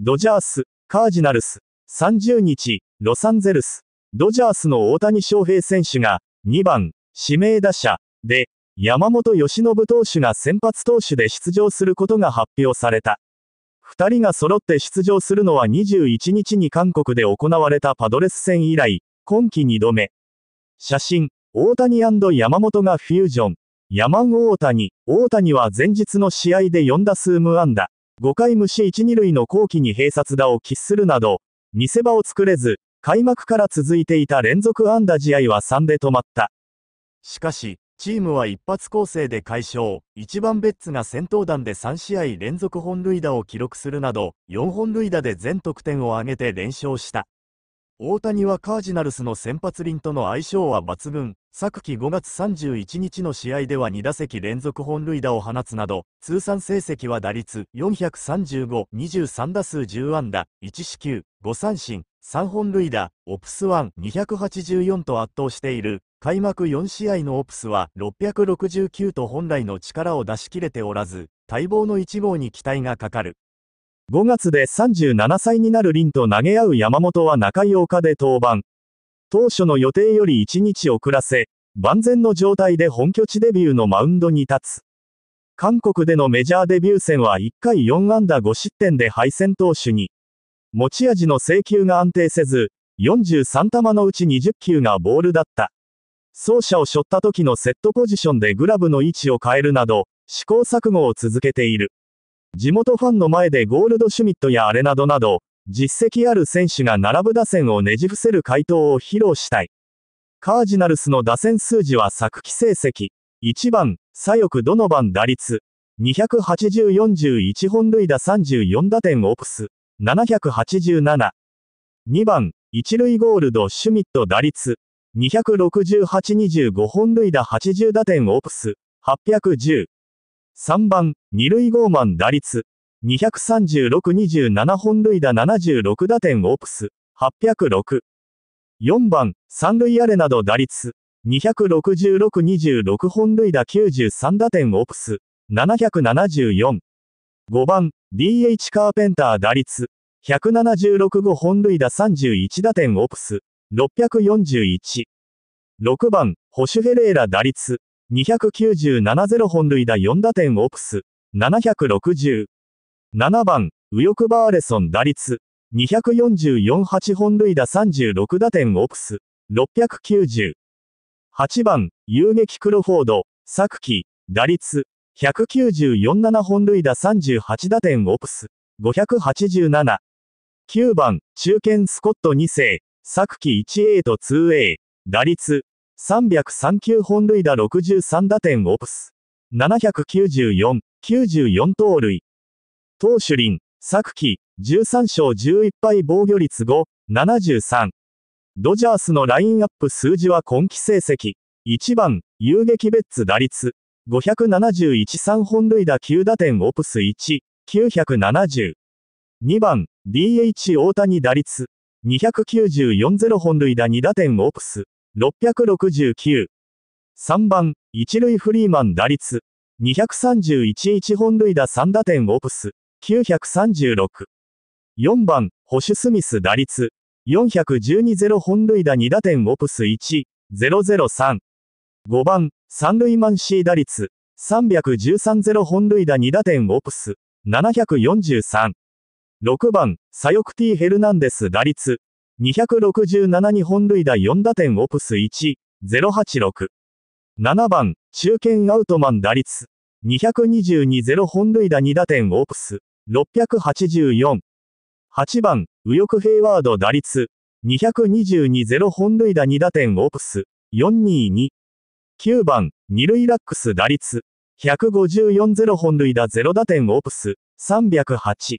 ドジャース、カージナルス。30日、ロサンゼルス。ドジャースの大谷翔平選手が、2番、指名打者、で、山本由伸投手が先発投手で出場することが発表された。2人が揃って出場するのは21日に韓国で行われたパドレス戦以来、今季2度目。写真、大谷山本がフュージョン。山大谷、大谷は前日の試合で4打数無安打。5回虫1、2塁の後期に併殺打を喫するなど、見せ場を作れず、開幕から続いていた連続安打試合は3で止まった。しかし、チームは一発攻勢で快勝、1番ベッツが先頭弾で3試合連続本塁打を記録するなど、4本塁打で全得点を挙げて連勝した。大谷はカージナルスの先発輪との相性は抜群、昨季5月31日の試合では2打席連続本塁打を放つなど、通算成績は打率435、23打数10安打、1四球、5三振、3本塁打、オプスワン284と圧倒している。開幕4試合のオプスは669と本来の力を出し切れておらず、待望の1号に期待がかかる。5月で37歳になる凛と投げ合う山本は中井岡で登板。当初の予定より1日遅らせ、万全の状態で本拠地デビューのマウンドに立つ。韓国でのメジャーデビュー戦は1回4安打5失点で敗戦投手に。持ち味の制球が安定せず、43球のうち20球がボールだった。走者を背負った時のセットポジションでグラブの位置を変えるなど、試行錯誤を続けている。地元ファンの前でゴールドシュミットやアレなどなど、実績ある選手が並ぶ打線をねじ伏せる回答を披露したい。カージナルスの打線数字は昨季成績。1番、左翼どの番打率。280-41本塁打34打点オプス。787。2番、一塁ゴールドシュミット打率。268-25本塁打80打点オプス。810。3番、二塁ゴーマン打率。236-27本塁打76打点オプス、806。4番、三塁アレなど打率、266-26本塁打93打点オプス、774。5番、DH カーペンター打率、176-5本塁打31打点オプス、641。6番、ホシュフェレーラ打率、297-0本塁打4打点オプス、760。7番、右翼バーレソン打率。244-8本塁打36打点オプス。690。8番、遊撃クロフォード、昨季、打率。194-7本塁打38打点オプス。587。9番、中堅スコット2世。昨季 1A と 2A。打率。303 9本塁打63打点オプス。794、94盗塁。投手林、昨季、13勝11敗防御率5、73。ドジャースのラインアップ数字は今季成績。1番、遊撃ベッツ打率。571-3本塁打9打点オプス1、970。2番、DH 大谷打率。294-0本塁打2打点オプス、669。3番、一塁フリーマン打率。231-1本塁打3打点オプス、936。4番、保守スミス打率。412-0本塁打2打点オプス1、003。5番、三塁マンシー打率。313-0本塁打2打点オプス、743。6番、左翼 T ヘルナンデス打率。267日本塁打4打点オプス1、086。7番、中堅アウトマン打率。222-0本塁打2打点オプス、684。8番、右翼ヘイワード打率。222-0本塁打2打点オプス。422。9番、二塁ラックス打率。154-0本塁打0打点オプス。308。